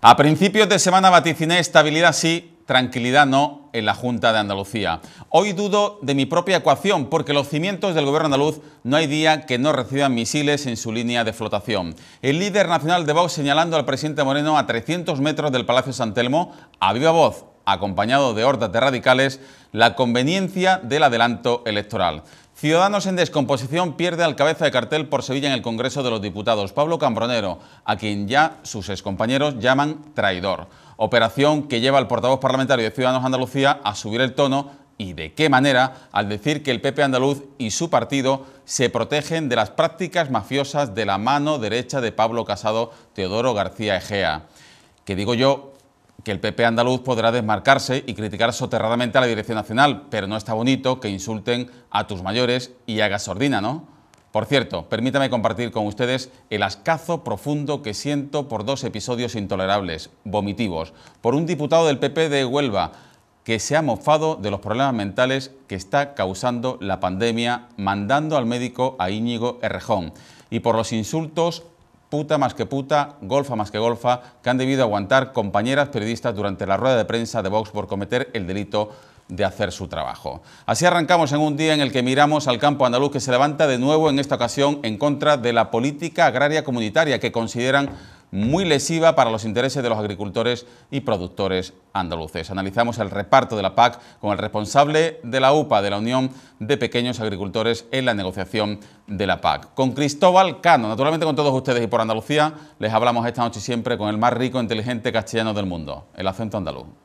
A principios de semana vaticiné estabilidad sí, tranquilidad no en la Junta de Andalucía. Hoy dudo de mi propia ecuación porque los cimientos del gobierno andaluz no hay día que no reciban misiles en su línea de flotación. El líder nacional de Vox señalando al presidente Moreno a 300 metros del Palacio San Telmo a viva voz acompañado de hordas de radicales, la conveniencia del adelanto electoral. Ciudadanos en descomposición pierde al cabeza de cartel por Sevilla en el Congreso de los Diputados, Pablo Cambronero, a quien ya sus excompañeros llaman traidor. Operación que lleva al portavoz parlamentario de Ciudadanos Andalucía a subir el tono y de qué manera al decir que el PP andaluz y su partido se protegen de las prácticas mafiosas de la mano derecha de Pablo Casado Teodoro García Egea. Que digo yo que el PP andaluz podrá desmarcarse y criticar soterradamente a la Dirección Nacional, pero no está bonito que insulten a tus mayores y hagas sordina, ¿no? Por cierto, permítame compartir con ustedes el ascazo profundo que siento por dos episodios intolerables, vomitivos, por un diputado del PP de Huelva que se ha mofado de los problemas mentales que está causando la pandemia mandando al médico a Íñigo Errejón y por los insultos puta más que puta, golfa más que golfa, que han debido aguantar compañeras periodistas durante la rueda de prensa de Vox por cometer el delito de hacer su trabajo. Así arrancamos en un día en el que miramos al campo andaluz que se levanta de nuevo en esta ocasión en contra de la política agraria comunitaria que consideran muy lesiva para los intereses de los agricultores y productores andaluces. Analizamos el reparto de la PAC con el responsable de la UPA, de la Unión de Pequeños Agricultores, en la negociación de la PAC. Con Cristóbal Cano, naturalmente con todos ustedes y por Andalucía, les hablamos esta noche siempre con el más rico e inteligente castellano del mundo, el acento andaluz.